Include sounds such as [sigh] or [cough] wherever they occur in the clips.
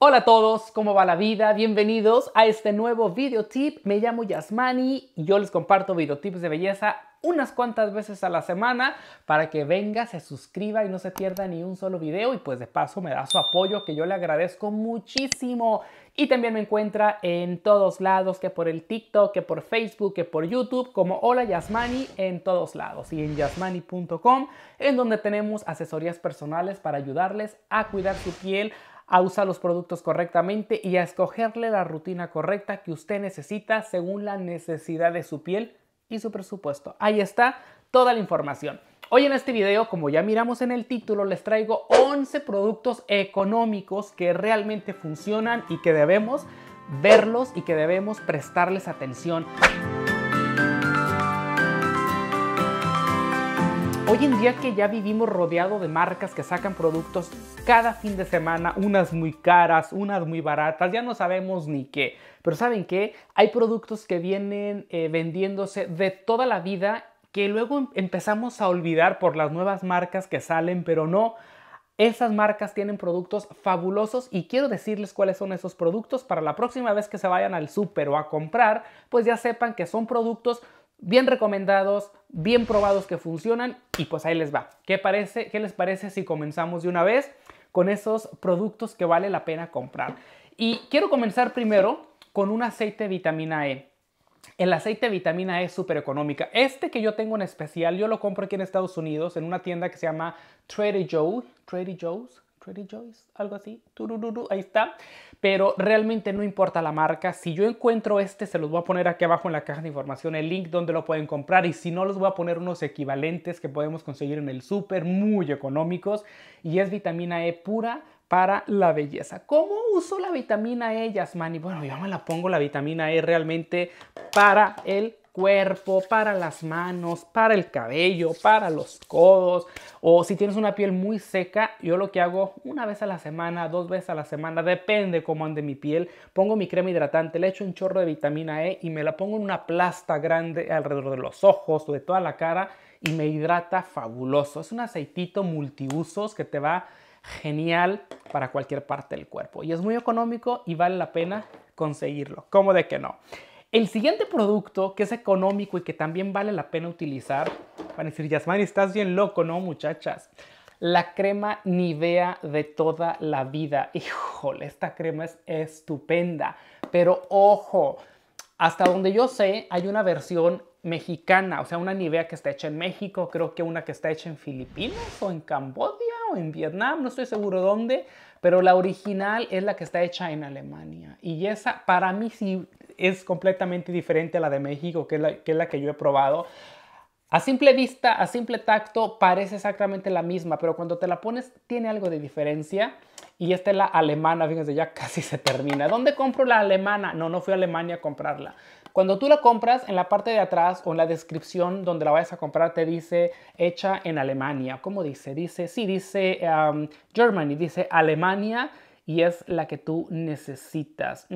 Hola a todos, ¿cómo va la vida? Bienvenidos a este nuevo videotip. Me llamo Yasmani y yo les comparto videotips de belleza unas cuantas veces a la semana para que venga, se suscriba y no se pierda ni un solo video y pues de paso me da su apoyo que yo le agradezco muchísimo. Y también me encuentra en todos lados, que por el TikTok, que por Facebook, que por YouTube, como Hola Yasmani en todos lados y en yasmani.com, en donde tenemos asesorías personales para ayudarles a cuidar su piel, a usar los productos correctamente y a escogerle la rutina correcta que usted necesita según la necesidad de su piel y su presupuesto. Ahí está toda la información. Hoy en este video, como ya miramos en el título, les traigo 11 productos económicos que realmente funcionan y que debemos verlos y que debemos prestarles atención. Hoy en día que ya vivimos rodeado de marcas que sacan productos cada fin de semana, unas muy caras, unas muy baratas, ya no sabemos ni qué. Pero ¿saben qué? Hay productos que vienen eh, vendiéndose de toda la vida que luego em, empezamos a olvidar por las nuevas marcas que salen, pero no. Esas marcas tienen productos fabulosos y quiero decirles cuáles son esos productos para la próxima vez que se vayan al súper o a comprar, pues ya sepan que son productos bien recomendados, bien probados que funcionan y pues ahí les va. ¿Qué, parece, ¿Qué les parece si comenzamos de una vez con esos productos que vale la pena comprar? Y quiero comenzar primero con un aceite de vitamina E. El aceite de vitamina E es súper económica. Este que yo tengo en especial, yo lo compro aquí en Estados Unidos en una tienda que se llama Trader Joe. Trader Joe's. Joyce, algo así. ahí está. Pero realmente no importa la marca. Si yo encuentro este, se los voy a poner aquí abajo en la caja de información el link donde lo pueden comprar. Y si no, los voy a poner unos equivalentes que podemos conseguir en el súper, muy económicos. Y es vitamina E pura para la belleza. ¿Cómo uso la vitamina E, Yasmani? Bueno, yo me la pongo la vitamina E realmente para el cuerpo, para las manos, para el cabello, para los codos. O si tienes una piel muy seca, yo lo que hago una vez a la semana, dos veces a la semana, depende cómo ande mi piel, pongo mi crema hidratante, le echo un chorro de vitamina E y me la pongo en una plasta grande alrededor de los ojos o de toda la cara y me hidrata fabuloso. Es un aceitito multiusos que te va genial para cualquier parte del cuerpo y es muy económico y vale la pena conseguirlo. ¿Cómo de que no? El siguiente producto que es económico y que también vale la pena utilizar, van a decir, Yasmani, estás bien loco, ¿no, muchachas? La crema Nivea de toda la vida. Híjole, esta crema es estupenda. Pero ojo, hasta donde yo sé, hay una versión mexicana, o sea, una Nivea que está hecha en México, creo que una que está hecha en Filipinas o en Camboya o en Vietnam, no estoy seguro dónde, pero la original es la que está hecha en Alemania. Y esa, para mí, sí es completamente diferente a la de México, que es la que, yo he probado. A simple vista, a simple tacto, parece exactamente la misma, pero cuando te la pones tiene algo de diferencia. Y esta es la alemana, fíjense, ya [laughs] casi se termina. ¿Dónde compro la alemana? No, no fui a Alemania a comprarla. Cuando tú la compras, en la parte de atrás o en la descripción donde la vayas a comprar, te dice hecha en Alemania. ¿Cómo dice? Dice, sí, dice Germany, dice Alemania y es la que tú necesitas.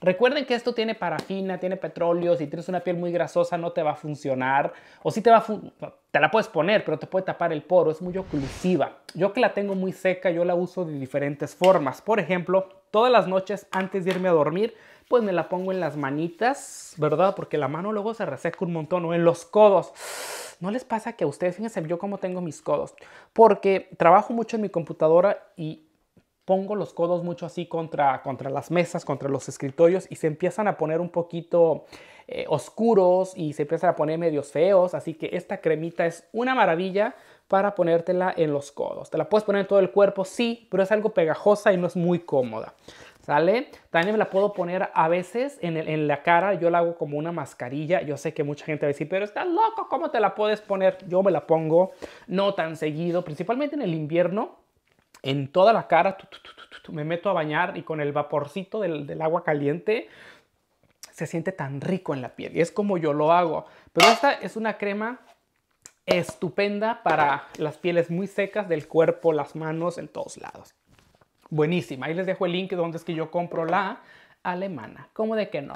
Recuerden que esto tiene parafina, tiene petróleo, si tienes una piel muy grasosa no te va a funcionar, o si te va a te la puedes poner, pero te puede tapar el poro, es muy oclusiva. Yo que la tengo muy seca, yo la uso de diferentes formas. Por ejemplo, todas las noches antes de irme a dormir, pues me la pongo en las manitas, ¿verdad? Porque la mano luego se reseca un montón o en los codos. ¿No les pasa que a ustedes, fíjense yo cómo tengo mis codos? Porque trabajo mucho en mi computadora y pongo los codos mucho así contra, contra las mesas, contra los escritorios y se empiezan a poner un poquito eh, oscuros y se empiezan a poner medios feos. Así que esta cremita es una maravilla para ponértela en los codos. Te la puedes poner en todo el cuerpo, sí, pero es algo pegajosa y no es muy cómoda. ¿Sale? También me la puedo poner a veces en, en la cara, yo la hago como una mascarilla. Yo sé que mucha gente va a decir, pero estás loco, ¿cómo te la puedes poner? Yo me la pongo no tan seguido, principalmente en el invierno en toda la cara, me meto a bañar y con el vaporcito del, agua caliente se siente tan rico en la piel y es como yo lo hago. Pero esta es una crema estupenda para las pieles muy secas del cuerpo, las manos, en todos lados. Buenísima. Ahí les dejo el link de donde es que yo compro la alemana. ¿Cómo de que no?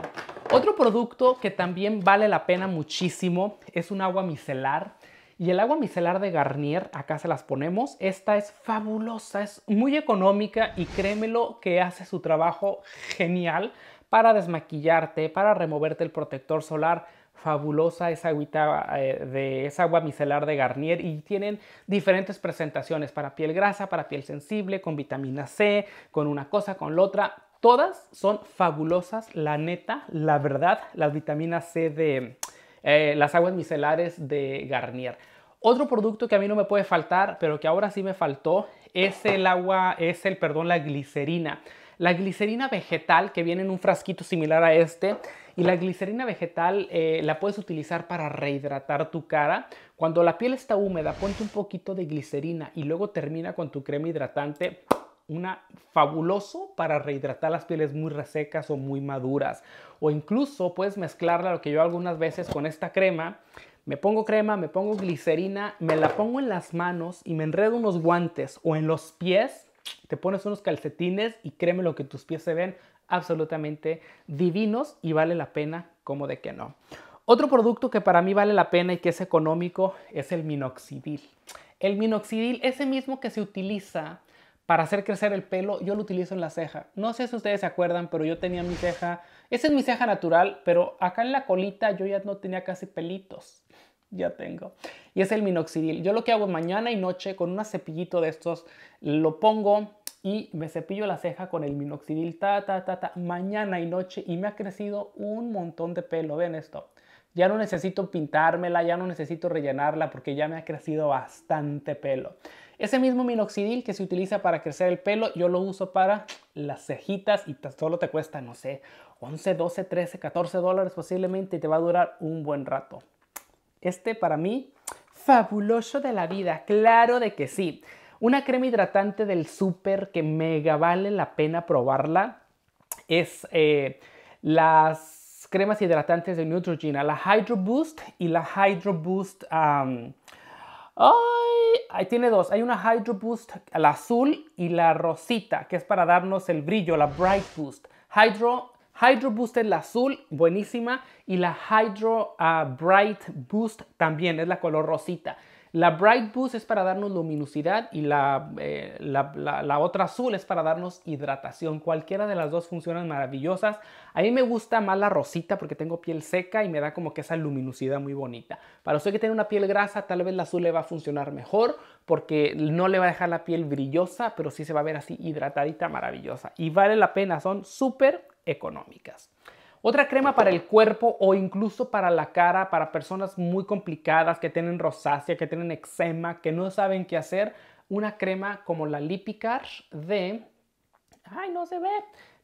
Otro producto que también vale la pena muchísimo es un agua micelar y el agua micelar de Garnier, acá se las ponemos, esta es fabulosa, es muy económica y créemelo que hace su trabajo genial para desmaquillarte, para removerte el protector solar, fabulosa esa agüita eh, de esa agua micelar de Garnier y tienen diferentes presentaciones para piel grasa, para piel sensible, con vitamina C, con una cosa, con la otra. Todas son fabulosas, la neta, la verdad, las vitaminas C de, eh, las aguas micelares de Garnier. Otro producto que a mí no me puede faltar, pero que ahora sí me faltó, es el agua, es el, perdón, la glicerina. La glicerina vegetal que viene en un frasquito similar a este y la glicerina vegetal eh, la puedes utilizar para rehidratar tu cara. Cuando la piel está húmeda, ponte un poquito de glicerina y luego termina con tu crema hidratante una fabuloso para rehidratar las pieles muy resecas o muy maduras. O incluso puedes mezclarla, lo que yo algunas veces con esta crema, me pongo crema, me pongo glicerina, me la pongo en las manos y me enredo unos guantes o en los pies, te pones unos calcetines y créeme lo que tus pies se ven absolutamente divinos y vale la pena como de que no. Otro producto que para mí vale la pena y que es económico es el minoxidil. El minoxidil, ese mismo que se utiliza para hacer crecer el pelo, yo lo utilizo en la ceja. No sé si ustedes se acuerdan, pero yo tenía mi ceja, esa es mi ceja natural, pero acá en la colita yo ya no tenía casi pelitos. Ya tengo. Y es el minoxidil. Yo lo que hago mañana y noche con un cepillito de estos, lo pongo y me cepillo la ceja con el minoxidil, ta, ta, ta, ta, mañana y noche y me ha crecido un montón de pelo. Ven esto. Ya no necesito pintármela, ya no necesito rellenarla porque ya me ha crecido bastante pelo. Ese mismo minoxidil que se utiliza para crecer el pelo, yo lo uso para las cejitas y solo te cuesta, no sé, 11, 12, 13, 14 dólares posiblemente y te va a durar un buen rato. Este para mí, fabuloso de la vida, claro de que sí. Una crema hidratante del súper que mega vale la pena probarla es eh, las cremas hidratantes de Neutrogena, la Hydro Boost y la Hydro Boost. ahí tiene dos. Hay una Hydro Boost, la azul y la rosita, que es para darnos el brillo, la Bright Boost. Hydro, Hydro Boost es la azul, buenísima, y la Hydro ah, Bright Boost también es la color rosita. La Bright Boost es para darnos luminosidad y eh, la, otra azul es para darnos hidratación. Cualquiera de las dos funcionan maravillosas. A mí me gusta más la rosita porque tengo piel seca y me da como que esa luminosidad muy bonita. Para usted que tiene una piel grasa, tal vez la azul le va a funcionar mejor porque no le va a dejar la piel brillosa, pero sí se va a ver así hidratadita maravillosa. Y vale la pena, son súper económicas. Otra crema para el cuerpo o incluso para la cara, para personas muy complicadas que tienen rosácea, que tienen eczema, que no saben qué hacer, una crema como la Lipicar de... ¡Ay, no se ve!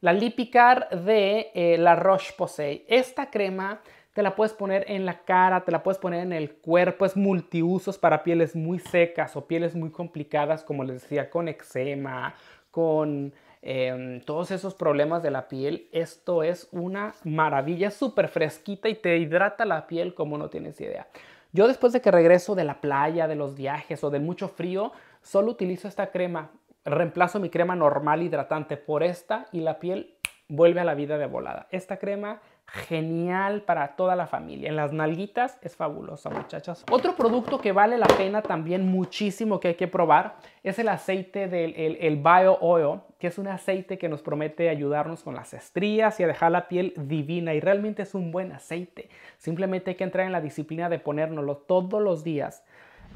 La Lipicar de eh, la Roche-Posay. Esta crema te la puedes poner en la cara, te la puedes poner en el cuerpo, es multiusos para pieles muy secas o pieles muy complicadas, como les decía, con eczema, con Em, todos esos problemas de la piel. Esto es una maravilla, súper fresquita y te hidrata la piel como no tienes idea. Yo después de que regreso de la playa, de los viajes o de mucho frío, solo utilizo esta crema. Reemplazo mi crema normal hidratante por esta y la piel vuelve a la vida de volada. Esta crema genial para toda la familia. En las nalguitas es fabulosa, muchachas. Otro producto que vale la pena también muchísimo que hay que probar es el aceite del el, Bio Oil, que es un aceite que nos promete ayudarnos con las estrías y a dejar la piel divina. Y realmente es un buen aceite. Simplemente hay que entrar en la disciplina de ponérnoslo todos los días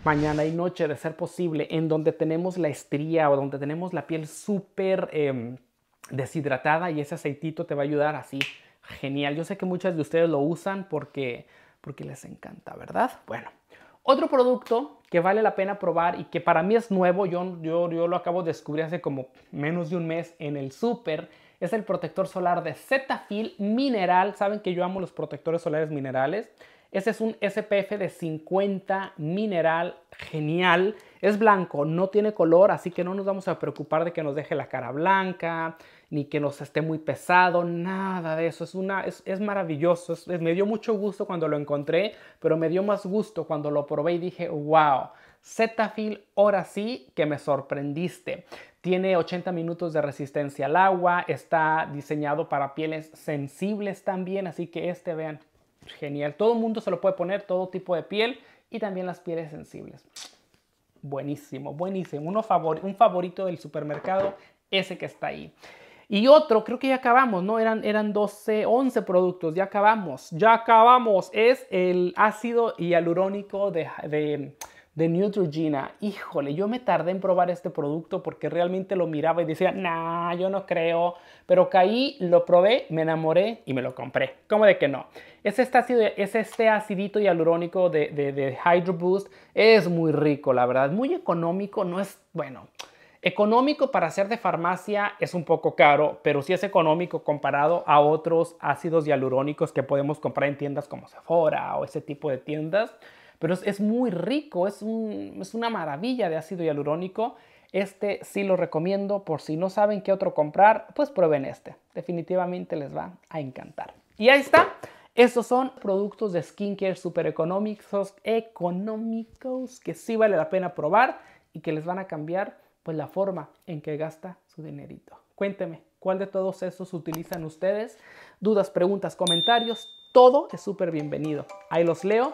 mañana y noche de ser posible en donde tenemos la estría o donde tenemos la piel súper em, deshidratada y ese aceitito te va a ayudar así. Genial. Yo sé que muchas de ustedes lo usan porque, porque les encanta, ¿verdad? Bueno, otro producto que vale la pena probar y que para mí es nuevo, yo, yo, lo acabo de descubrir hace como menos de un mes en el súper, es el protector solar de Zetafil Mineral. Saben que yo amo los protectores solares minerales. Ese es un SPF de 50 mineral genial es blanco, no tiene color, así que no nos vamos a preocupar de que nos deje la cara blanca, ni que nos esté muy pesado, nada de eso. Es, una, es, maravilloso, me dio mucho gusto cuando lo encontré, pero me dio más gusto cuando lo probé y dije, wow. Zetafil, ahora sí que me sorprendiste. Tiene 80 minutos de resistencia al agua, está diseñado para pieles sensibles también, así que este, vean, genial. Todo el mundo se lo puede poner, todo tipo de piel y también las pieles sensibles buenísimo, buenísimo. un favorito del supermercado, ese que está ahí. Y otro, creo que ya acabamos, ¿no? Eran, eran 12, 11 productos, ya acabamos, ya acabamos. Es el ácido hialurónico de, de de Neutrogena. Híjole, yo me tardé en probar este producto porque realmente lo miraba y decía, nah, yo no creo. Pero caí, lo probé, me enamoré y me lo compré. ¿Cómo de que no? Es este, ácido, es este acidito hialurónico de, de, de Hydro Boost. Es muy rico, la verdad. Muy económico, no es, bueno, Económico para hacer de farmacia es un poco caro, pero sí es económico comparado a otros ácidos hialurónicos que podemos comprar en tiendas como Sephora o ese tipo de tiendas pero es, muy rico, es, un, es una maravilla de ácido hialurónico. Este sí lo recomiendo, por si no saben qué otro comprar, pues prueben este. Definitivamente les va a encantar. Y ahí está. Estos son productos de skincare super económicos, económicos que sí vale la pena probar y que les van a cambiar pues la forma en que gasta su dinerito. Cuénteme, ¿cuál de todos estos utilizan ustedes? Dudas, preguntas, comentarios, todo es súper bienvenido. Ahí los leo